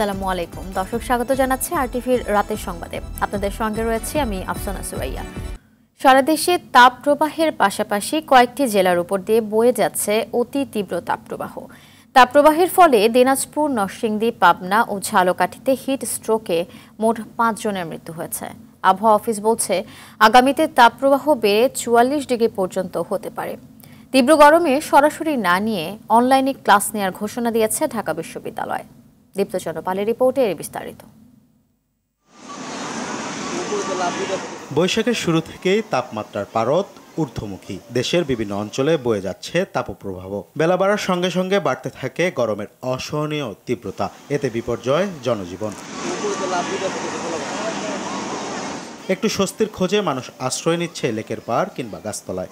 আসসালামু আলাইকুম দর্শক স্বাগত জানাচ্ছি আরটিভির রাতের সংবাদে আপনাদের সঙ্গে রয়েছে আমি আফসানা সুরাইয়া সারা দেশে তাপপ্রবাহের পাশাপাশি কয়েকটি জেলার উপর দিয়ে বয়ে যাচ্ছে অতি তীব্র তাপপ্রবাহ তাপপ্রবাহের ফলে দিনাজপুর নরসিংদী পাবনা ও ঝালকাঠিতে হিট স্ট্রোকে মোট পাঁচজনের মৃত্যু হয়েছে আবহাওয়া অফিস বলছে আগামীতে তাপপ্রবাহ বেড়ে চুয়াল্লিশ ডিগ্রি পর্যন্ত হতে পারে তীব্র গরমে সরাসরি না নিয়ে অনলাইনে ক্লাস নেওয়ার ঘোষণা দিয়েছে ঢাকা বিশ্ববিদ্যালয় দীপ্ত রিপোর্টে এর বিস্তারিত বৈশাখের শুরু থেকেই তাপমাত্রার পারদ ঊর্ধ্বমুখী দেশের বিভিন্ন অঞ্চলে বয়ে যাচ্ছে তাপপ্রভাব বেলা বাড়ার সঙ্গে সঙ্গে বাড়তে থাকে গরমের অসহনীয় তীব্রতা এতে বিপর্যয় জনজীবন একটু স্বস্তির খোঁজে মানুষ আশ্রয় নিচ্ছে লেকের পাড় কিংবা গাছতলায়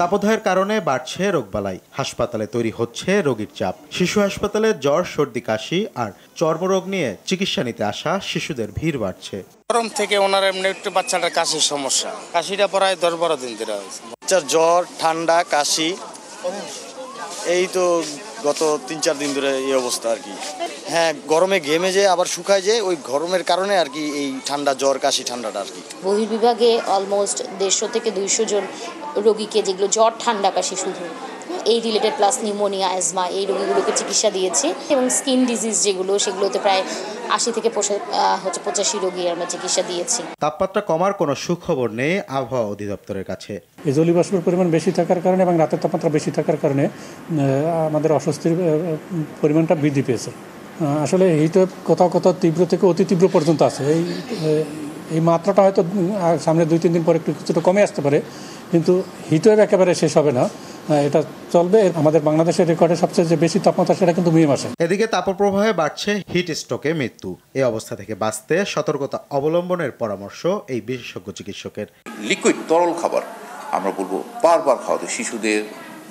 তাপদাহের কারণে বাড়ছে রোগবালাই হাসপাতালে তৈরি হচ্ছে রোগীর চাপ শিশু হাসপাতালে জ্বর সর্দি কাশি আর চর্মরোগ নিয়ে চিকিৎসা নিতে আসা শিশুদের ভিড় বাড়ছে গরম থেকে ওনার এমনি একটু বাচ্চাটার কাশির সমস্যা কাশিটা প্রায় দশ বারো দিন ধরে হয়েছে বাচ্চার জ্বর ঠান্ডা কাশি এই তো গত তিন চার দিন ধরে এই অবস্থা আর কি হ্যাঁ গরমে ঘেমে যে আবার শুকায় যে ওই গরমের কারণে আর কি এই ঠান্ডা জ্বর কাশি ঠান্ডাটা আর কি বহির্বিভাগে অলমোস্ট দেড়শো থেকে দুইশো জন রোগীকে যেগুলো জ্বর ঠান্ডা কাশি শুধু এই রিলেটেড প্লাস নিউমোনিয়া অ্যাজমা এই রোগীগুলোকে চিকিৎসা দিয়েছি এবং স্কিন ডিজিজ যেগুলো সেগুলোতে প্রায় আশি থেকে হচ্ছে পঁচাশি রোগী আমরা চিকিৎসা দিয়েছি তাপমাত্রা কমার কোনো সুখবর নেই আবহাওয়া অধিদপ্তরের কাছে জলি বাষ্পের পরিমাণ বেশি থাকার কারণে এবং রাতের তাপমাত্রা বেশি থাকার কারণে আমাদের অস্বস্তির পরিমাণটা বৃদ্ধি পেয়েছে আসলে তো কোথাও কোথাও তীব্র থেকে অতি তীব্র পর্যন্ত আছে এই এই মাত্রাটা হয়তো সামনে দুই তিন দিন পরে একটু কিছুটা কমে আসতে পারে কিন্তু হিটওয়েভ একেবারে শেষ হবে না এটা চলবে আমাদের বাংলাদেশের রেকর্ডে সবচেয়ে যে বেশি তাপমাত্রা সেটা কিন্তু মে মাসে এদিকে তাপপ্রবাহে বাড়ছে হিট স্ট্রোকে মৃত্যু এই অবস্থা থেকে বাঁচতে সতর্কতা অবলম্বনের পরামর্শ এই বিশেষজ্ঞ চিকিৎসকের লিকুইড তরল খাবার আমরা বলবো বারবার খাওয়াতে শিশুদের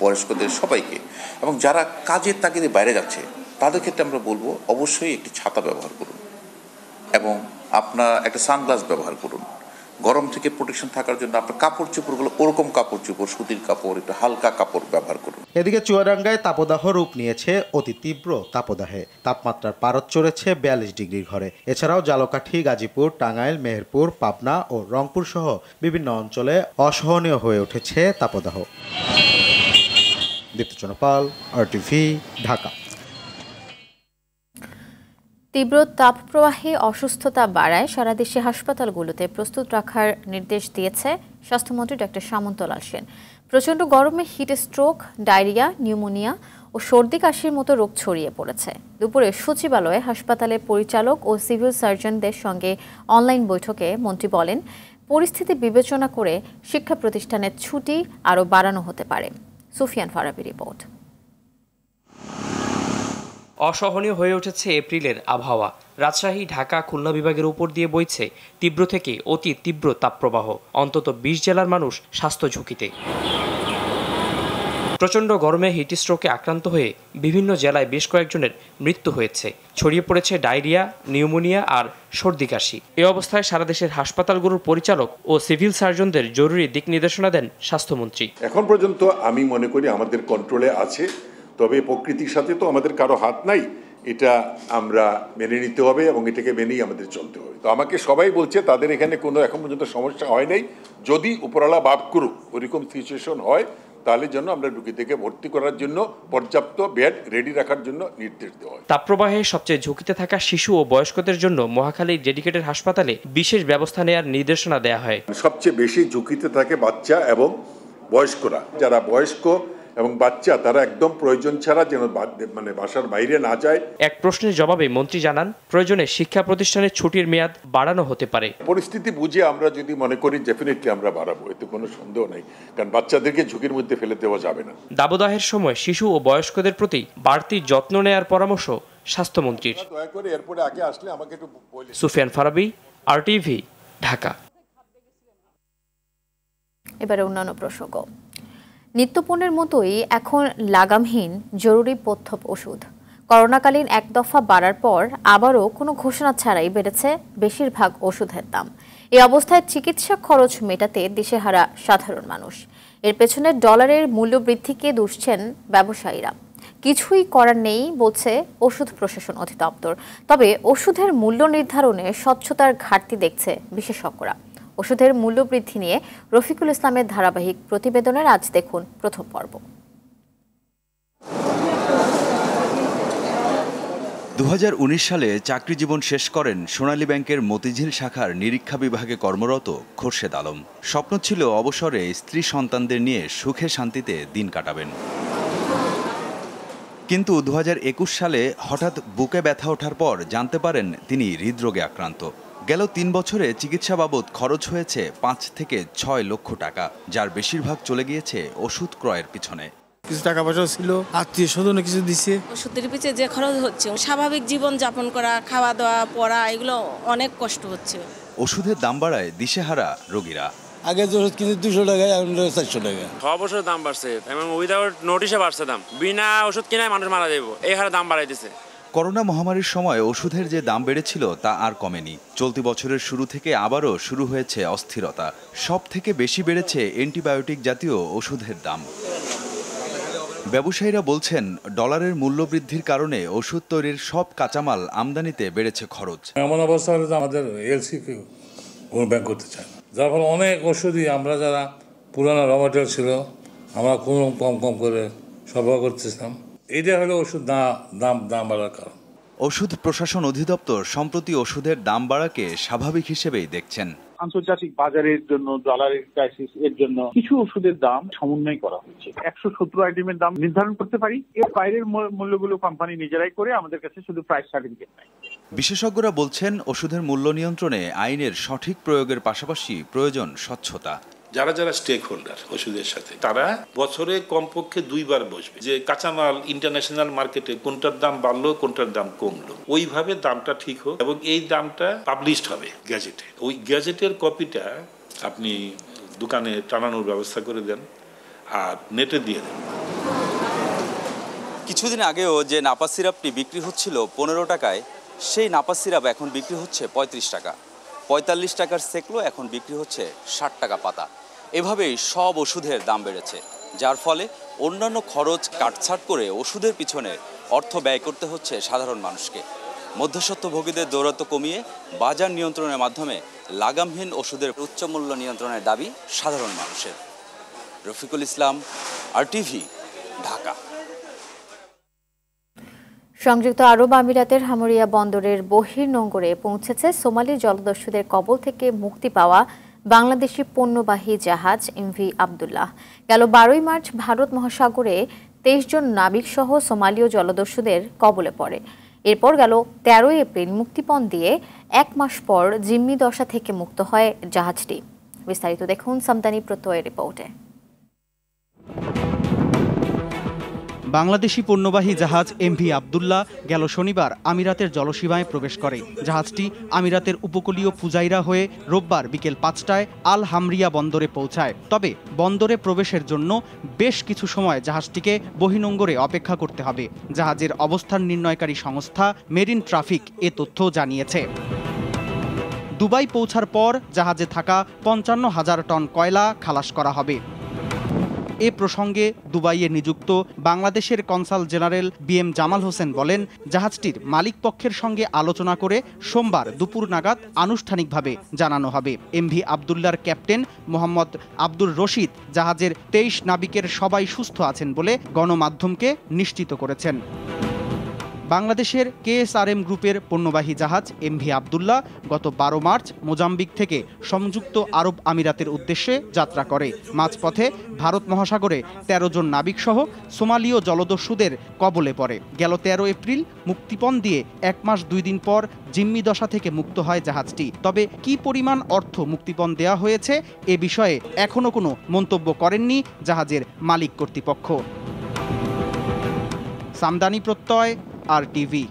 বয়স্কদের সবাইকে এবং যারা কাজের তাগিদে বাইরে যাচ্ছে তাদের ক্ষেত্রে আমরা বলবো অবশ্যই একটি ছাতা ব্যবহার করুন এবং আপনার একটা সানগ্লাস ব্যবহার করুন গরম থেকে প্রোটেকশন থাকার জন্য আপনার কাপড় চোপড়গুলো ওরকম কাপড় চোপড় সুতির কাপড় একটু হালকা কাপড় ব্যবহার করুন এদিকে চুয়াডাঙ্গায় তাপদাহ রূপ নিয়েছে অতি তীব্র তাপদাহে তাপমাত্রার পারদ চড়েছে বিয়াল্লিশ ডিগ্রির ঘরে এছাড়াও জালকাঠি গাজীপুর টাঙ্গাইল মেহেরপুর পাবনা ও রংপুর সহ বিভিন্ন অঞ্চলে অসহনীয় হয়ে উঠেছে তাপদাহ দীপ্তচন্দ্র চনপাল আর টিভি ঢাকা তীব্র তাপপ্রবাহে অসুস্থতা বাড়ায় সারা দেশে হাসপাতালগুলোতে প্রস্তুত রাখার নির্দেশ দিয়েছে স্বাস্থ্যমন্ত্রী ডক্টর সামন্তলাল সেন প্রচণ্ড গরমে হিট স্ট্রোক ডায়রিয়া নিউমোনিয়া ও সর্দি কাশির মতো রোগ ছড়িয়ে পড়েছে দুপুরে সচিবালয়ে হাসপাতালের পরিচালক ও সিভিল সার্জনদের সঙ্গে অনলাইন বৈঠকে মন্ত্রী বলেন পরিস্থিতি বিবেচনা করে শিক্ষা প্রতিষ্ঠানের ছুটি আরও বাড়ানো হতে পারে সুফিয়ান ফারাবি রিপোর্ট অসহনীয় হয়ে উঠেছে এপ্রিলের আবহাওয়া রাজশাহী ঢাকা খুলনা বিভাগের উপর দিয়ে বইছে তীব্র থেকে অতি তীব্র তাপপ্রবাহ অন্তত বিশ জেলার মানুষ স্বাস্থ্য ঝুঁকিতে প্রচণ্ড গরমে হিটস্ট্রোকে আক্রান্ত হয়ে বিভিন্ন জেলায় বেশ কয়েকজনের মৃত্যু হয়েছে ছড়িয়ে পড়েছে ডায়রিয়া নিউমোনিয়া আর সর্দি কাশি এ অবস্থায় সারা দেশের হাসপাতালগুলোর পরিচালক ও সিভিল সার্জনদের জরুরি দিক নির্দেশনা দেন স্বাস্থ্যমন্ত্রী এখন পর্যন্ত আমি মনে করি আমাদের কন্ট্রোলে আছে তবে প্রকৃতির সাথে তো আমাদের কারো হাত নাই এটা আমরা মেনে নিতে হবে এবং এটাকে মেনেই আমাদের চলতে হবে তো আমাকে সবাই বলছে তাদের এখানে কোনো এখন পর্যন্ত সমস্যা হয় নাই যদি উপরালা বাপ করুক ওরকম সিচুয়েশন হয় তাহলে জন্য আমরা রুগীদেরকে ভর্তি করার জন্য পর্যাপ্ত বেড রেডি রাখার জন্য নির্দেশ দেওয়া হয় তাপপ্রবাহে সবচেয়ে ঝুঁকিতে থাকা শিশু ও বয়স্কদের জন্য মহাখালীর ডেডিকেটেড হাসপাতালে বিশেষ ব্যবস্থা নেওয়ার নির্দেশনা দেওয়া হয় সবচেয়ে বেশি ঝুঁকিতে থাকে বাচ্চা এবং বয়স্করা যারা বয়স্ক এবং বাচ্চা তারা একদম প্রয়োজন ছাড়া যেন মানে বাসার বাইরে না যায় এক প্রশ্নের জবাবে মন্ত্রী জানান প্রয়োজনে শিক্ষা প্রতিষ্ঠানের ছুটির মেয়াদ বাড়ানো হতে পারে পরিস্থিতি বুঝে আমরা যদি মনে করি ডেফিনেটলি আমরা বাড়াবো এতে কোনো সন্দেহ নেই কারণ বাচ্চাদেরকে ঝুঁকির মধ্যে ফেলে দেওয়া যাবে না দাবদাহের সময় শিশু ও বয়স্কদের প্রতি বাড়তি যত্ন নেয়ার পরামর্শ স্বাস্থ্যমন্ত্রীর সুফিয়ান ফারাবি আর ঢাকা এবারে অন্যান্য প্রসঙ্গ নিত্যপণ্যের মতোই এখন লাগামহীন জরুরি পথ্য ওষুধ করোনাকালীন এক দফা বাড়ার পর আবারও কোনো ঘোষণা ছাড়াই বেড়েছে বেশিরভাগ ওষুধের দাম এই অবস্থায় চিকিৎসা খরচ মেটাতে দেশে হারা সাধারণ মানুষ এর পেছনে ডলারের মূল্যবৃদ্ধিকে দুষছেন ব্যবসায়ীরা কিছুই করার নেই বলছে ওষুধ প্রশাসন অধিদপ্তর তবে ওষুধের মূল্য নির্ধারণে স্বচ্ছতার ঘাটতি দেখছে বিশেষজ্ঞরা ওষুধের মূল্যবৃদ্ধি নিয়ে রফিকুল ইসলামের ধারাবাহিক প্রতিবেদনের আজ দেখুন প্রথম পর্ব দু সালে চাকরি জীবন শেষ করেন সোনালী ব্যাংকের মতিঝিল শাখার নিরীক্ষা বিভাগে কর্মরত খোরশেদ আলম স্বপ্ন ছিল অবসরে স্ত্রী সন্তানদের নিয়ে সুখে শান্তিতে দিন কাটাবেন কিন্তু দু সালে হঠাৎ বুকে ব্যথা ওঠার পর জানতে পারেন তিনি হৃদরোগে আক্রান্ত গেল তিন বছরে চিকিৎসা বাবদ খরচ হয়েছে পাঁচ থেকে ছয় লক্ষ টাকা যার বেশিরভাগ চলে গিয়েছে ওষুধ ক্রয়ের পিছনে কিছু টাকা পয়সা ছিল আত্মীয় স্বজনে কিছু দিছে ওষুধের পিছিয়ে যে খরচ হচ্ছে স্বাভাবিক জীবন যাপন করা খাওয়া দাওয়া পড়া এগুলো অনেক কষ্ট হচ্ছে ওষুধের দাম বাড়ায় দিশেহারা রোগীরা আগে যে ওষুধ দুশো টাকা এখন চারশো টাকা সব দাম বাড়ছে এবং উইদাউট নোটিশে বাড়ছে দাম বিনা ওষুধ কিনায় মানুষ মারা যাবো এই হারে দাম বাড়াই দিছে করোনা মহামারীর সময় ওষুধের যে দাম বেড়েছিল তা আর কমেনি চলতি বছরের শুরু থেকে আবারও শুরু হয়েছে অস্থিরতা সব থেকে বেশি বেড়েছে অ্যান্টিবায়োটিক জাতীয় ওষুধের দাম ব্যবসায়ীরা বলছেন ডলারের মূল্যবৃদ্ধির কারণে ওষুধ তৈরির সব কাঁচামাল আমদানিতে বেড়েছে খরচ এমন অবস্থা আমাদের এলসি ব্যাংক করতে চায় যার ফলে অনেক ওষুধই আমরা যারা পুরানো র ছিল আমরা কোনো কম কম করে সরবরাহ করতেছিলাম এটা হলো ওষুধ না দাম দাম বাড়ার কারণ ওষুধ প্রশাসন অধিদপ্তর সম্প্রতি ওষুধের দাম বাড়াকে স্বাভাবিক হিসেবেই দেখছেন আন্তর্জাতিক বাজারের জন্য ডলারের ক্রাইসিস এর জন্য কিছু ওষুধের দাম সমন্বয় করা হয়েছে একশো সত্তর আইটেমের দাম নির্ধারণ করতে পারি এর বাইরের মূল্যগুলো কোম্পানি নিজেরাই করে আমাদের কাছে শুধু প্রাইস সার্টিফিকেট নাই বিশেষজ্ঞরা বলছেন ওষুধের মূল্য নিয়ন্ত্রণে আইনের সঠিক প্রয়োগের পাশাপাশি প্রয়োজন স্বচ্ছতা যারা যারা স্টেক হোল্ডার ওষুধের সাথে তারা বছরে কমপক্ষে দুইবার বসবে যে কাঁচামাল ইন্টারন্যাশনাল মার্কেটে কোনটার দাম বাড়লো কোনটার দাম কমলো ওইভাবে দামটা ঠিক হোক এবং এই দামটা পাবলিশড হবে গ্যাজেটে ওই গ্যাজেটের কপিটা আপনি দোকানে টানানোর ব্যবস্থা করে দেন আর নেটে দিয়ে দেন কিছুদিন আগেও যে নাপা সিরাপটি বিক্রি হচ্ছিল পনেরো টাকায় সেই নাপাসিরাপ সিরাপ এখন বিক্রি হচ্ছে পঁয়ত্রিশ টাকা পঁয়তাল্লিশ টাকার সেকলো এখন বিক্রি হচ্ছে ষাট টাকা পাতা এভাবেই সব ওষুধের দাম বেড়েছে যার ফলে অন্যান্য খরচ কাটছাট করে ওষুধের পিছনে অর্থ ব্যয় করতে হচ্ছে সাধারণ মানুষকে মধ্যস্বত্বভোগীদের দৌরত্ব কমিয়ে বাজার নিয়ন্ত্রণের মাধ্যমে লাগামহীন ওষুধের উচ্চমূল্য নিয়ন্ত্রণের দাবি সাধারণ মানুষের রফিকুল ইসলাম আর টিভি ঢাকা সংযুক্ত আরব আমিরাতের হামরিয়া বন্দরের বহির নোঙ্গরে পৌঁছেছে সোমালি জলদস্যুদের কবল থেকে মুক্তি পাওয়া বাংলাদেশি পণ্যবাহী জাহাজ এমভি আবদুল্লাহ গেল বারোই মার্চ ভারত মহাসাগরে তেইশ জন নাবিক সহ সোমালীয় জলদস্যুদের কবলে পড়ে এরপর গেল তেরোই এপ্রিল মুক্তিপণ দিয়ে এক মাস পর জিম্মি দশা থেকে মুক্ত হয় জাহাজটি বিস্তারিত দেখুন সামদানি প্রত্যয় রিপোর্টে বাংলাদেশি পণ্যবাহী জাহাজ এমভি আবদুল্লাহ গেল শনিবার আমিরাতের জলসীমায় প্রবেশ করে জাহাজটি আমিরাতের উপকূলীয় পূজাইরা হয়ে রোববার বিকেল পাঁচটায় আল হামরিয়া বন্দরে পৌঁছায় তবে বন্দরে প্রবেশের জন্য বেশ কিছু সময় জাহাজটিকে বহিনঙ্গরে অপেক্ষা করতে হবে জাহাজের অবস্থান নির্ণয়কারী সংস্থা মেরিন ট্রাফিক এ তথ্য জানিয়েছে দুবাই পৌঁছার পর জাহাজে থাকা পঞ্চান্ন হাজার টন কয়লা খালাস করা হবে এ প্রসঙ্গে দুবাইয়ে নিযুক্ত বাংলাদেশের consul general B M Jamal Hossain বলেন জাহাজটির মালিক পক্ষের সঙ্গে আলোচনা করে সোমবার দুপুর নাগাদ আনুষ্ঠানিকভাবে জানানো হবে এমভি আবদুল্লার ক্যাপ্টেন মোহাম্মদ আব্দুর রশিদ জাহাজের তেইশ নাবিকের সবাই সুস্থ আছেন বলে গণমাধ্যমকে নিশ্চিত করেছেন বাংলাদেশের কেএসআরএম গ্রুপের পণ্যবাহী জাহাজ এমভি আবদুল্লাহ গত বারো মার্চ মোজাম্বিক থেকে সংযুক্ত আরব আমিরাতের উদ্দেশ্যে যাত্রা করে মাঝপথে ভারত মহাসাগরে ১৩ জন নাবিকসহ সোমালীয় জলদস্যুদের কবলে পড়ে গেল ১৩ এপ্রিল মুক্তিপণ দিয়ে এক মাস দুই দিন পর জিম্মি দশা থেকে মুক্ত হয় জাহাজটি তবে কি পরিমাণ অর্থ মুক্তিপণ দেয়া হয়েছে এ বিষয়ে এখনও কোনো মন্তব্য করেননি জাহাজের মালিক কর্তৃপক্ষ সামদানি প্রত্যয় আরটিভি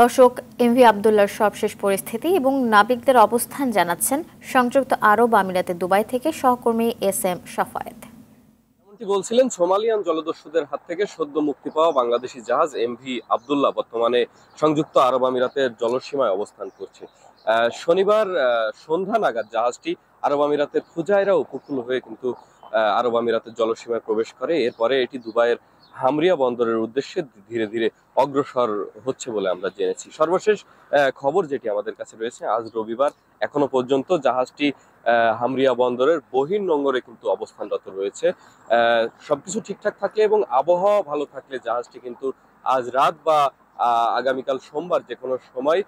দর্শক এমভি আবদুল্লার সবশেষ পরিস্থিতি এবং নাবিকদের অবস্থান জানাচ্ছেন সংযুক্ত আরব আমিরাতে দুবাই থেকে সহকর্মী এস এম সাফায়েত বলছিলেন সোমালিয়ান জলদস্যুদের হাত থেকে সদ্য মুক্তি পাওয়া বাংলাদেশি জাহাজ এমভি আবদুল্লাহ বর্তমানে সংযুক্ত আরব আমিরাতের জলসীমায় অবস্থান করছে শনিবার সন্ধ্যা নাগাদ জাহাজটি আরব আমিরাতের খুজাইরা উপকূল হয়ে কিন্তু আরব আমিরাতের জলসীমায় প্রবেশ করে এরপরে এটি দুবাইয়ের হামরিয়া বন্দরের উদ্দেশ্যে ধীরে ধীরে অগ্রসর হচ্ছে বলে আমরা জেনেছি সর্বশেষ খবর যেটি আমাদের কাছে রয়েছে আজ রবিবার এখনো পর্যন্ত জাহাজটি হামরিয়া বন্দরের বহির নোংরে কিন্তু অবস্থানরত রয়েছে সবকিছু ঠিকঠাক থাকলে এবং আবহাওয়া ভালো থাকলে জাহাজটি কিন্তু আজ রাত বা আগামীকাল সোমবার যে কোনো সময়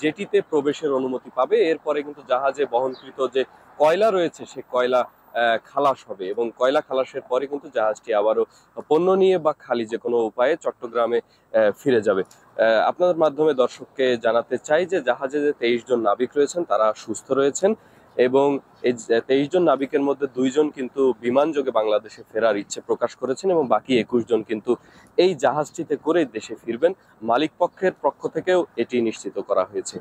জেটিতে প্রবেশের অনুমতি পাবে এরপরে কিন্তু জাহাজে বহনকৃত যে কয়লা রয়েছে সে কয়লা খালাস হবে এবং কয়লা খালাসের পরে কিন্তু জাহাজটি আবারও পণ্য নিয়ে বা খালি যে কোনো উপায়ে চট্টগ্রামে ফিরে যাবে আপনাদের মাধ্যমে দর্শককে জানাতে চাই যে জাহাজে যে তেইশ জন নাবিক রয়েছেন তারা সুস্থ রয়েছেন এবং এই তেইশ জন নাবিকের মধ্যে দুইজন কিন্তু বিমানযোগে বাংলাদেশে ফেরার ইচ্ছে প্রকাশ করেছেন এবং বাকি একুশ জন কিন্তু এই জাহাজটিতে করে দেশে ফিরবেন মালিক পক্ষের পক্ষ থেকেও এটি নিশ্চিত করা হয়েছে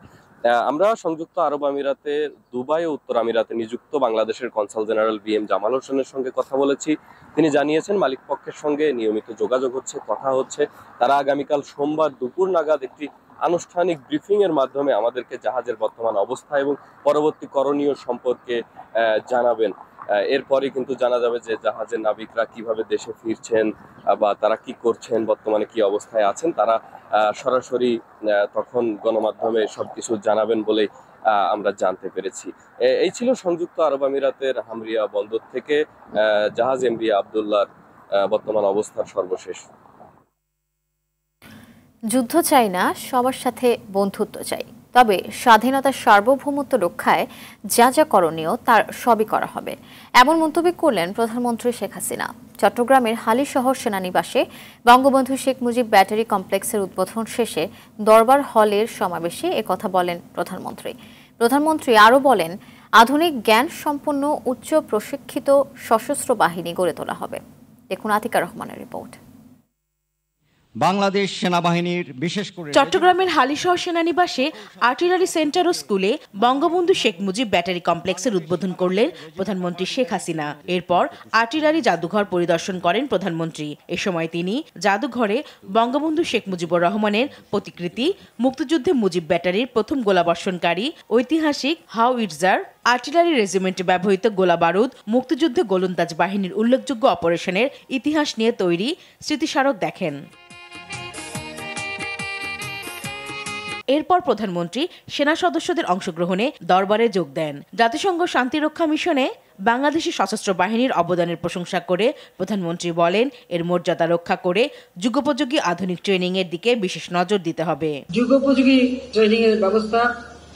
আমরা সংযুক্ত আরব আমিরাতে দুবাই ও উত্তর আমিরাতে নিযুক্ত বাংলাদেশের consul general B M Jamal হোসেনের সঙ্গে কথা বলেছি তিনি জানিয়েছেন মালিক পক্ষের সঙ্গে নিয়মিত যোগাযোগ হচ্ছে কথা হচ্ছে তারা আগামীকাল সোমবার দুপুর নাগাদ একটি আনুষ্ঠানিক ব্রিফিংয়ের মাধ্যমে আমাদেরকে জাহাজের বর্তমান অবস্থা এবং পরবর্তী করণীয় সম্পর্কে জানাবেন এরপরে কিন্তু জানা যাবে যে জাহাজের নাবিকরা কিভাবে দেশে ফিরছেন বা তারা কি করছেন বর্তমানে কি অবস্থায় আছেন তারা সরাসরি তখন গণমাধ্যমে সব কিছু জানাবেন বলে আমরা জানতে পেরেছি এই ছিল সংযুক্ত আরব আমিরাতের হামরিয়া বন্দর থেকে জাহাজ এমরিয়া আবদুল্লার বর্তমান অবস্থার সর্বশেষ যুদ্ধ চাই না সবার সাথে বন্ধুত্ব চাই তবে স্বাধীনতার সার্বভৌমত্ব রক্ষায় যা যা করণীয় তার সবই করা হবে এমন মন্তব্য করলেন প্রধানমন্ত্রী শেখ হাসিনা চট্টগ্রামের হালি শহর সেনানিবাসে বঙ্গবন্ধু শেখ মুজিব ব্যাটারি কমপ্লেক্সের উদ্বোধন শেষে দরবার হলের সমাবেশে কথা বলেন প্রধানমন্ত্রী প্রধানমন্ত্রী আরও বলেন আধুনিক জ্ঞান সম্পন্ন উচ্চ প্রশিক্ষিত সশস্ত্র বাহিনী গড়ে তোলা হবে দেখুন আতিকা রহমানের রিপোর্ট বাংলাদেশ সেনাবাহিনীর বিশেষ করে চট্টগ্রামের হালিশহর সেনানিবাসে আর্টিলারি সেন্টার ও স্কুলে বঙ্গবন্ধু শেখ মুজিব ব্যাটারি কমপ্লেক্সের উদ্বোধন করলেন প্রধানমন্ত্রী শেখ হাসিনা এরপর আর্টিলারি জাদুঘর পরিদর্শন করেন প্রধানমন্ত্রী এ সময় তিনি জাদুঘরে বঙ্গবন্ধু শেখ মুজিবুর রহমানের প্রতিকৃতি মুক্তিযুদ্ধে মুজিব ব্যাটারির প্রথম গোলাবর্ষণকারী ঐতিহাসিক হাউ ইটজার আর্টিলারি রেজিমেন্টে ব্যবহৃত গোলা বারুদ মুক্তিযুদ্ধে গোলন্দাজ বাহিনীর উল্লেখযোগ্য অপারেশনের ইতিহাস নিয়ে তৈরি স্মৃতিস্মারক দেখেন এরপর প্রধানমন্ত্রী সেনা সদস্যদের অংশগ্রহণে দরবারে যোগ দেন জাতিসংঘ শান্তিরক্ষা মিশনে বাংলাদেশি সশস্ত্র বাহিনীর অবদানের প্রশংসা করে প্রধানমন্ত্রী বলেন এর মর্যাদা রক্ষা করে যুগোপযোগী আধুনিক ট্রেনিং এর দিকে বিশেষ নজর দিতে হবে যুগোপযোগী ট্রেনিং এর ব্যবস্থা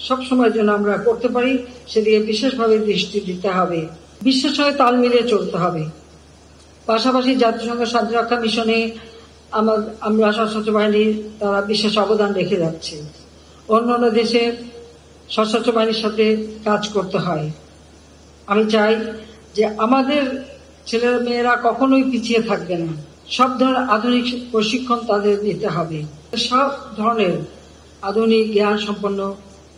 সবসময় যেন আমরা করতে পারি সেদিকে বিশেষভাবে দৃষ্টি দিতে হবে বিশ্বের সঙ্গে তাল মিলিয়ে চলতে হবে পাশাপাশি জাতিসংঘ শান্তিরক্ষা মিশনে আমরা সশস্ত্র বাহিনীর তারা বিশেষ অবদান রেখে যাচ্ছে অন্যান্য দেশের সশস্ত্র বাহিনীর সাথে কাজ করতে হয় আমি চাই যে আমাদের ছেলে মেয়েরা কখনোই পিছিয়ে থাকবে না সব ধরনের আধুনিক প্রশিক্ষণ তাদের দিতে হবে সব ধরনের আধুনিক জ্ঞান সম্পন্ন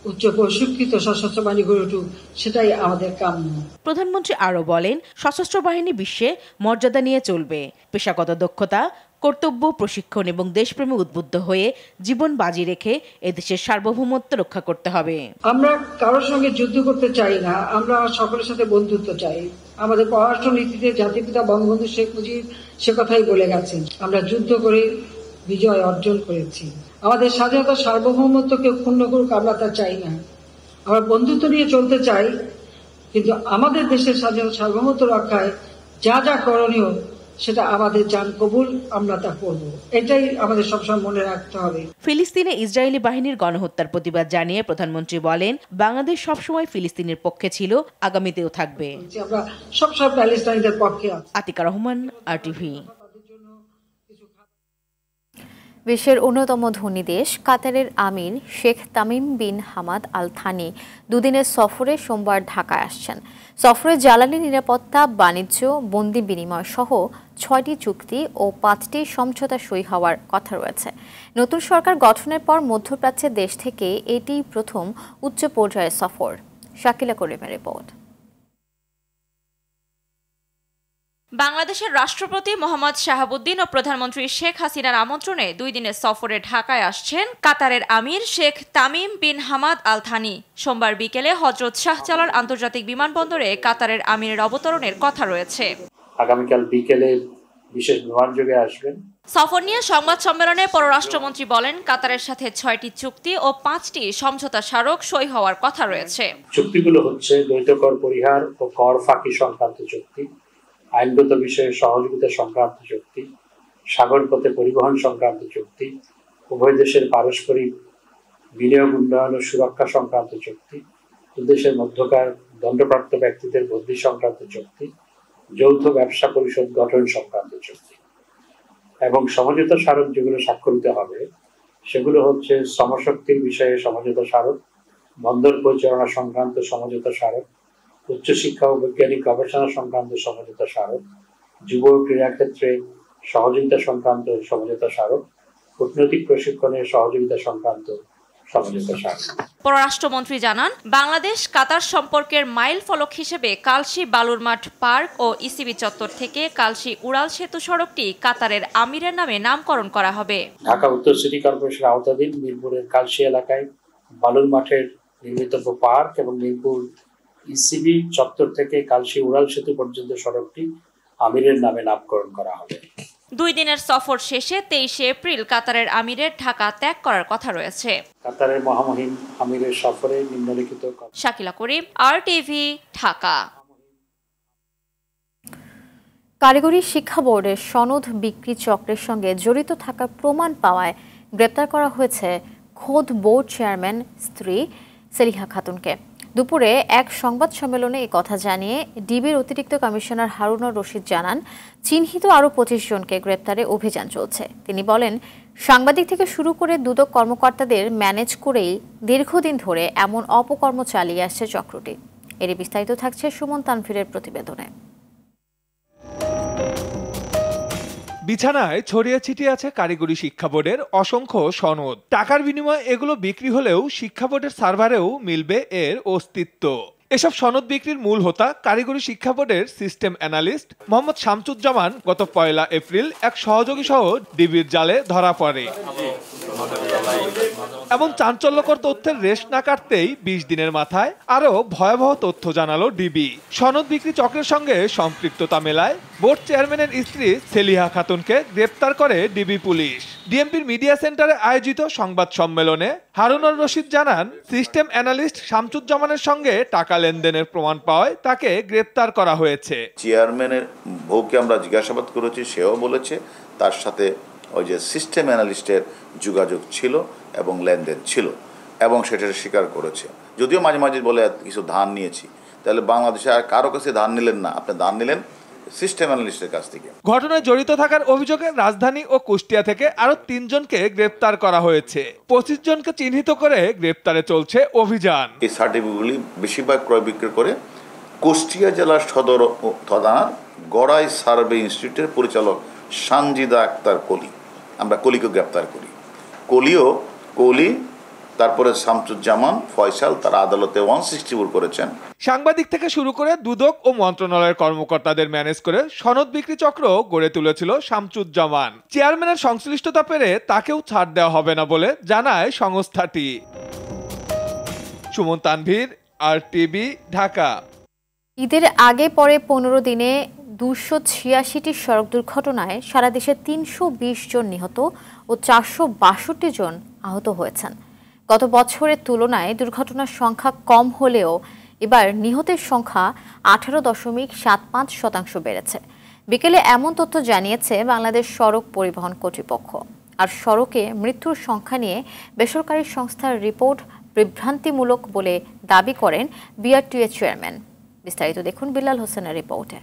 উচ্চ প্রশিক্ষিত সশস্ত্র বাহিনী গড়ে উঠুক সেটাই আমাদের কাম্য প্রধানমন্ত্রী আরও বলেন সশস্ত্র বাহিনী বিশ্বে মর্যাদা নিয়ে চলবে পেশাগত দক্ষতা কর্তব্য প্রশিক্ষণ এবং দেশপ্রেমে উদ্বুদ্ধ হয়ে জীবন বাজি রেখে এদেশের সার্বভৌমত্ব রক্ষা করতে হবে আমরা কারোর সঙ্গে যুদ্ধ করতে চাই না আমরা সকলের সাথে বন্ধুত্ব চাই আমাদের পররাষ্ট্র নীতিতে জাতিপিতা বঙ্গবন্ধু শেখ মুজিব সে কথাই বলে গেছেন আমরা যুদ্ধ করে বিজয় অর্জন করেছি আমাদের স্বাধীনতা সার্বভৌমত্বকে ক্ষুণ্ণ করুক আমরা তা চাই না আমরা বন্ধুত্ব নিয়ে চলতে চাই কিন্তু আমাদের দেশের স্বাধীনতা সার্বভৌমত্ব রক্ষায় যা যা করণীয় সেটা আমাদের যান কবুল আমরা তা করব এটাই আমাদের সবসময় মনে রাখতে হবে ফিলিস্তিনে ইসরায়েলি বাহিনীর গণহত্যার প্রতিবাদ জানিয়ে প্রধানমন্ত্রী বলেন বাংলাদেশ সবসময় ফিলিস্তিনের পক্ষে ছিল আগামীতেও থাকবে আমরা সবসময় প্যালেস্টাইনদের পক্ষে আতিকা রহমান আর টিভি বিশ্বের অন্যতম ধনী দেশ কাতারের আমির Sheikh Tamim bin Hamad Al Thani দুদিনের সফরে সোমবার ঢাকায় আসছেন সফরে জ্বালানি নিরাপত্তা বাণিজ্য বন্দি বিনিময় সহ ছয়টি চুক্তি ও পাঁচটি সমঝোতা সই হওয়ার কথা রয়েছে নতুন সরকার গঠনের পর মধ্যপ্রাচ্যের দেশ থেকে এটি প্রথম উচ্চ পর্যায়ের সফর শাকিলা করিমের রিপোর্ট বাংলাদেশের রাষ্ট্রপতি মোহাম্মদ শাহাবুদ্দিন ও প্রধানমন্ত্রী শেখ হাসিনার আমন্ত্রণে দুই দিনের সফরে ঢাকায় আসছেন কাতারের আমির Sheikh Tamim bin Hamad Al Thani সোমবার বিকেলে হজরত শাহজালাল আন্তর্জাতিক বিমানবন্দরে কাতারের আমিরের অবতরণের কথা রয়েছে আগামীকাল বিকেলে বিশেষ যোগে আসবেন সফর নিয়ে সংবাদ সম্মেলনে পররাষ্ট্রমন্ত্রী বলেন কাতারের সাথে ছয়টি চুক্তি ও পাঁচটি সমঝোতা স্মারক সই হওয়ার কথা রয়েছে চুক্তিগুলো হচ্ছে দ্বৈত কর পরিহার ও কর ফাঁকি সংক্রান্ত চুক্তি আইনগত বিষয়ে সহযোগিতা সংক্রান্ত চুক্তি সাগরপথে পরিবহন সংক্রান্ত চুক্তি উভয় দেশের পারস্পরিক বিনিয়োগ উন্নয়ন ও সুরক্ষা সংক্রান্ত চুক্তি দেশের মধ্যকার দণ্ডপ্রাপ্ত ব্যক্তিদের বদলি সংক্রান্ত চুক্তি যৌথ ব্যবসা পরিষদ গঠন সংক্রান্ত চুক্তি এবং সমঝোতা স্মারক যেগুলো স্বাক্ষরিত হবে সেগুলো হচ্ছে শ্রমশক্তির বিষয়ে সমঝোতা স্মারক বন্দর পরিচালনা সংক্রান্ত সমঝোতা স্মারক উচ্চশিক্ষা ও বৈজ্ঞানিক গবেষণা সংক্রান্ত সহযোগিতা স্মারক যুব ক্রীড়া ক্ষেত্রে সহযোগিতা সংক্রান্ত সহযোগিতা স্মারক কূটনৈতিক প্রশিক্ষণের সহযোগিতা সংক্রান্ত পররাষ্ট্রমন্ত্রী জানান বাংলাদেশ কাতার সম্পর্কের মাইল ফলক হিসেবে কালশি বালুরমাঠ পার্ক ও ইসিবি চত্বর থেকে কালশি উড়াল সেতু সড়কটি কাতারের আমিরের নামে নামকরণ করা হবে ঢাকা উত্তর সিটি কর্পোরেশনের আওতাধীন মিরপুরের কালশি এলাকায় বালুর মাঠের নির্মিতব্য পার্ক এবং মিরপুর ইসিবি e চত্বর থেকে কালশী উড়াল সেতু পর্যন্ত সড়কটি আমিরের নামে নামকরণ করা হবে দুই দিনের সফর শেষে তেইশে এপ্রিল কাতারের আমিরের ঢাকা ত্যাগ করার কথা রয়েছে কাতারের মহামহিম আমিরের সফরে নিম্নলিখিত শাকিলা করিম আর টিভি ঢাকা কারিগরি শিক্ষা বোর্ডের সনদ বিক্রি চক্রের সঙ্গে জড়িত থাকার প্রমাণ পাওয়ায় গ্রেপ্তার করা হয়েছে খোদ বোর্ড চেয়ারম্যান স্ত্রী সেলিহা খাতুনকে দুপুরে এক সংবাদ সম্মেলনে এই কথা জানিয়ে ডিবির অতিরিক্ত কমিশনার হারুনর রশিদ জানান চিহ্নিত আরও পঁচিশ জনকে গ্রেপ্তারে অভিযান চলছে তিনি বলেন সাংবাদিক থেকে শুরু করে দুদক কর্মকর্তাদের ম্যানেজ করেই দীর্ঘদিন ধরে এমন অপকর্ম চালিয়ে আসছে চক্রটি এর বিস্তারিত থাকছে সুমন তানফিরের প্রতিবেদনে বিছানায় ছড়িয়ে ছিটিয়ে আছে কারিগরি শিক্ষা বোর্ডের অসংখ্য সনদ টাকার বিনিময়ে এগুলো বিক্রি হলেও শিক্ষা বোর্ডের সার্ভারেও মিলবে এর অস্তিত্ব এসব সনদ বিক্রির মূল হোতা কারিগরি শিক্ষা বোর্ডের সিস্টেম অ্যানালিস্ট মোহাম্মদ শামসুজ্জামান গত পয়লা এপ্রিল এক সহযোগী সহ ডিবির জালে ধরা পড়ে এবং চাঞ্চল্যকর তথ্যের রেশ না কাটতেই বিশ দিনের মাথায় আরও ভয়াবহ তথ্য জানালো ডিবি সনদ বিক্রি চক্রের সঙ্গে সম্পৃক্ততা মেলায় বোর্ড চেয়ারম্যানের স্ত্রী সেলিহা খাতুনকে গ্রেপ্তার করে ডিবি পুলিশ ডিএমপির মিডিয়া সেন্টারে আয়োজিত সংবাদ সম্মেলনে হারুনুর রশিদ জানান সিস্টেম অ্যানালিস্ট শামসুজ্জামানের সঙ্গে টাকা লেনদেনের প্রমাণ পাওয়ায় তাকে গ্রেপ্তার করা হয়েছে চেয়ারম্যানের বউকে আমরা জিজ্ঞাসাবাদ করেছি সেও বলেছে তার সাথে ওই যে সিস্টেম অ্যানালিস্টের যোগাযোগ ছিল এবং লেনদেন ছিল এবং সেটা স্বীকার করেছে যদিও মাঝে মাঝে বলে কিছু ধান নিয়েছি তাহলে বাংলাদেশে আর কারো কাছে ধান নিলেন না আপনি ধান নিলেন সিস্টেম অ্যানালিস্টের কাছ থেকে ঘটনায় জড়িত থাকার অভিযোগে রাজধানী ও কুষ্টিয়া থেকে আরো তিনজনকে গ্রেপ্তার করা হয়েছে পঁচিশ জনকে চিহ্নিত করে গ্রেপ্তারে চলছে অভিযান এই সার্টিফিকেটগুলি বেশিরভাগ ক্রয় বিক্রয় করে কুষ্টিয়া জেলা সদর থানার গড়াই সার্ভে ইনস্টিটিউটের পরিচালক সানজিদা আক্তার কলি আমরা কলিকে গ্রেপ্তার করি কলিও কলি তারপরে জামান ফয়সাল তার আদালতে ওয়ান সিক্সটি ফোর করেছেন সাংবাদিক থেকে শুরু করে দুদক ও মন্ত্রণালয়ের কর্মকর্তাদের ম্যানেজ করে সনদ বিক্রি চক্র গড়ে তুলেছিল শামসুজ্জামান চেয়ারম্যানের সংশ্লিষ্টতা পেরে তাকেও ছাড় দেওয়া হবে না বলে জানায় সংস্থাটি সুমন তানভীর আর টিভি ঢাকা ঈদের আগে পরে পনেরো দিনে দুশো ছিয়াশিটি সড়ক দুর্ঘটনায় সারা দেশে তিনশো জন নিহত ও চারশো জন আহত হয়েছেন গত বছরের তুলনায় দুর্ঘটনার সংখ্যা কম হলেও এবার নিহতের সংখ্যা আঠারো দশমিক সাত পাঁচ শতাংশ বেড়েছে বিকেলে এমন তথ্য জানিয়েছে বাংলাদেশ সড়ক পরিবহন কর্তৃপক্ষ আর সড়কে মৃত্যুর সংখ্যা নিয়ে বেসরকারি সংস্থার রিপোর্ট বিভ্রান্তিমূলক বলে দাবি করেন বিআরটিএ চেয়ারম্যান বিস্তারিত দেখুন বিলাল হোসেনের রিপোর্টে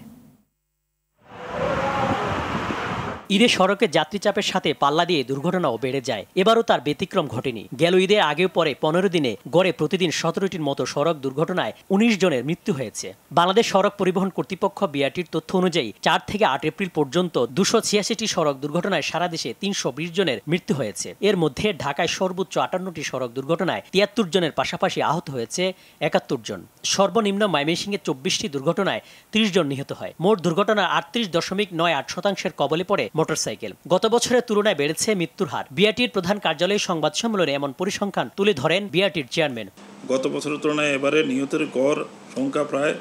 ঈদে সড়কে যাত্রী চাপের সাথে পাল্লা দিয়ে দুর্ঘটনাও বেড়ে যায় এবারও তার ব্যতিক্রম ঘটেনি গেল ঈদের আগে পরে পনেরো দিনে গড়ে প্রতিদিন সতেরোটির মতো সড়ক দুর্ঘটনায় উনিশ জনের মৃত্যু হয়েছে বাংলাদেশ সড়ক পরিবহন কর্তৃপক্ষ বিআরটির তথ্য অনুযায়ী চার থেকে আট এপ্রিল পর্যন্ত দুশো ছিয়াশিটি সড়ক দুর্ঘটনায় সারা দেশে তিনশো বিশ জনের মৃত্যু হয়েছে এর মধ্যে ঢাকায় সর্বোচ্চ আটান্নটি সড়ক দুর্ঘটনায় তিয়াত্তর জনের পাশাপাশি আহত হয়েছে একাত্তর জন সর্বনিম্ন ময়মনসিংহে চব্বিশটি দুর্ঘটনায় ত্রিশ জন নিহত হয় মোট দুর্ঘটনার আটত্রিশ দশমিক নয় আট শতাংশের কবলে পড়ে মোটরসাইকেল গত বছরের তুলনায় বেড়েছে মৃত্যুর হার বিআরটির প্রধান কার্যালয়ে সংবাদ সম্মেলনে এমন পরিসংখ্যান তুলে ধরেন বিআরটির চেয়ারম্যান গত বছরের তুলনায় এবারে নিহতের গড় সংখ্যা প্রায়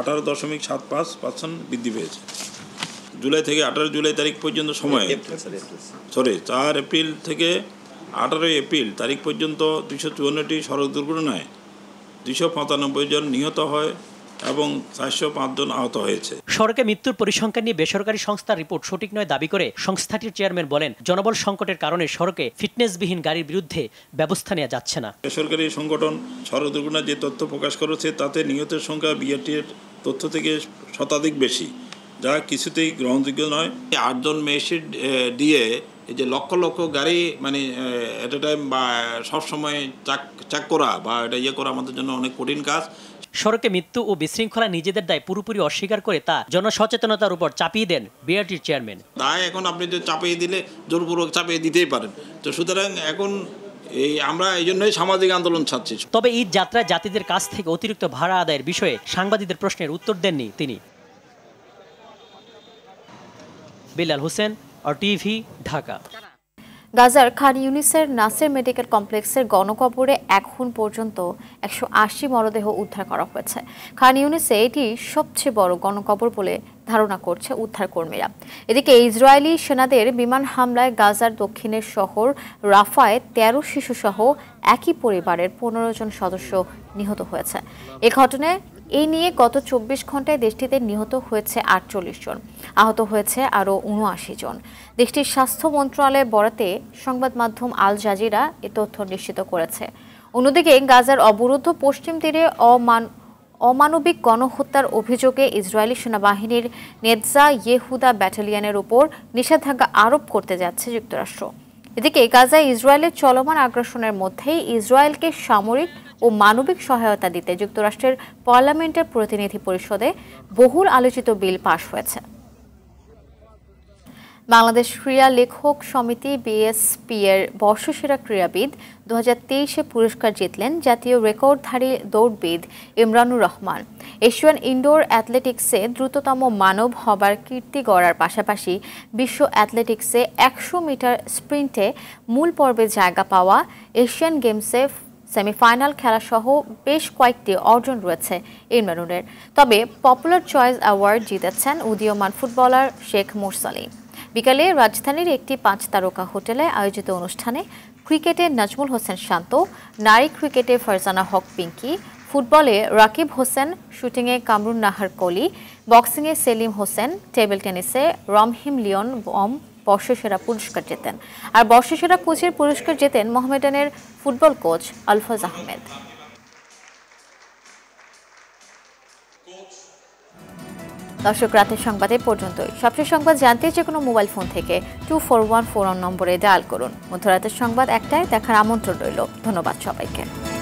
আঠারো দশমিক সাত পাঁচ পার্সেন্ট বৃদ্ধি পেয়েছে জুলাই থেকে আঠারো জুলাই তারিখ পর্যন্ত সময় সরি চার এপ্রিল থেকে আঠারোই এপ্রিল তারিখ পর্যন্ত দুশো চুয়ান্নটি সড়ক দুর্ঘটনায় দুশো পঁচানব্বই জন নিহত হয় এবং চারশো পাঁচজন আহত হয়েছে সড়কে মৃত্যুর পরিসংখ্যান নিয়ে বেসরকারি সংস্থার রিপোর্ট সঠিক নয় দাবি করে সংস্থাটির চেয়ারম্যান বলেন জনবল সংকটের কারণে সড়কে ফিটনেসবিহীন গাড়ির বিরুদ্ধে ব্যবস্থা নেওয়া যাচ্ছে না বেসরকারি সংগঠন সড়ক দুর্ঘটনা যে তথ্য প্রকাশ করেছে তাতে নিহতের সংখ্যা বিআরটির তথ্য থেকে শতাধিক বেশি যা কিছুতেই গ্রহণযোগ্য নয় আটজন মেশিন দিয়ে এই যে লক্ষ লক্ষ গাড়ি মানে এট এ টাইম বা সবসময় চাক চাক করা বা এটা ইয়ে করা আমাদের জন্য অনেক কঠিন কাজ সড়কে মৃত্যু ও বিশৃঙ্খলা নিজেদের দায় পুরোপুরি অস্বীকার করে তা জনসচেতনতার উপর চাপিয়ে দেন বিআরটির চেয়ারম্যান তাই এখন আপনি যে চাপিয়ে দিলে জোরপূর্বক চাপিয়ে দিতেই পারেন তো সুতরাং এখন এই আমরা এই জন্যই সামাজিক আন্দোলন ছাড়ছি তবে ঈদ যাত্রায় যাত্রীদের কাছ থেকে অতিরিক্ত ভাড়া আদায়ের বিষয়ে সাংবাদিকদের প্রশ্নের উত্তর দেননি তিনি বিলাল হোসেন আর টিভি ঢাকা গাজার খান ইউনিসের নাসের মেডিকেল কমপ্লেক্সের গণকবরে এখন পর্যন্ত একশো আশি মরদেহ উদ্ধার করা হয়েছে খান ইউনিসে এটি সবচেয়ে বড় গণকবর বলে ধারণা করছে উদ্ধারকর্মীরা এদিকে ইসরায়েলি সেনাদের বিমান হামলায় গাজার দক্ষিণের শহর রাফায় তেরো শিশুসহ একই পরিবারের পনেরো জন সদস্য নিহত হয়েছে এ ঘটনায় এ নিয়ে গত চব্বিশ ঘন্টায় দেশটিতে নিহত হয়েছে আটচল্লিশ জন আহত হয়েছে আরও উনআশি জন দেশটির স্বাস্থ্য মন্ত্রণালয়ের বরাতে সংবাদ মাধ্যম আল জাজিরা এ তথ্য নিশ্চিত করেছে অন্যদিকে গাজার অবরুদ্ধ পশ্চিম তীরে অমান অমানবিক গণহত্যার অভিযোগে ইসরায়েলি সেনাবাহিনীর নেতজা ইয়েহুদা ব্যাটালিয়নের ওপর নিষেধাজ্ঞা আরোপ করতে যাচ্ছে যুক্তরাষ্ট্র এদিকে গাজায় ইসরায়েলের চলমান আগ্রাসনের মধ্যেই ইসরায়েলকে সামরিক ও মানবিক সহায়তা দিতে যুক্তরাষ্ট্রের পার্লামেন্টের প্রতিনিধি পরিষদে বহুল আলোচিত বিল পাশ হয়েছে বাংলাদেশ ক্রীড়া লেখক সমিতি বিএসপি এর বর্ষসেরা ক্রীড়াবিদ দু হাজার তেইশে পুরস্কার জিতলেন জাতীয় রেকর্ডধারী দৌড়বিদ ইমরানুর রহমান এশিয়ান ইনডোর অ্যাথলেটিক্সে দ্রুততম মানব হবার কীর্তি গড়ার পাশাপাশি বিশ্ব অ্যাথলেটিক্সে একশো মিটার স্প্রিন্টে মূল পর্বে জায়গা পাওয়া এশিয়ান গেমসে সেমিফাইনাল খেলাসহ বেশ কয়েকটি অর্জন রয়েছে ইমরানুরের তবে পপুলার চয়েস অ্যাওয়ার্ড জিতেছেন উদীয়মান ফুটবলার শেখ মোরসালি বিকালে রাজধানীর একটি পাঁচ তারকা হোটেলে আয়োজিত অনুষ্ঠানে ক্রিকেটে নাজমুল হোসেন শান্ত নারী ক্রিকেটে ফারজানা হক পিঙ্কি ফুটবলে রাকিব হোসেন শুটিংয়ে কামরুন নাহার কলি বক্সিংয়ে সেলিম হোসেন টেবিল টেনিসে রমহিম লিওন বম বর্ষসেরা পুরস্কার জেতেন আর বর্ষসেরা কোচের পুরস্কার জেতেন মোহামেডানের ফুটবল কোচ আলফাজ আহমেদ দর্শক রাতের সংবাদে পর্যন্তই সবচেয়ে সংবাদ জানতে যে কোনো মোবাইল ফোন থেকে টু ফোর ওয়ান ফোর নম্বরে ডায়াল করুন মধ্যরাতের সংবাদ একটাই দেখার আমন্ত্রণ রইল ধন্যবাদ সবাইকে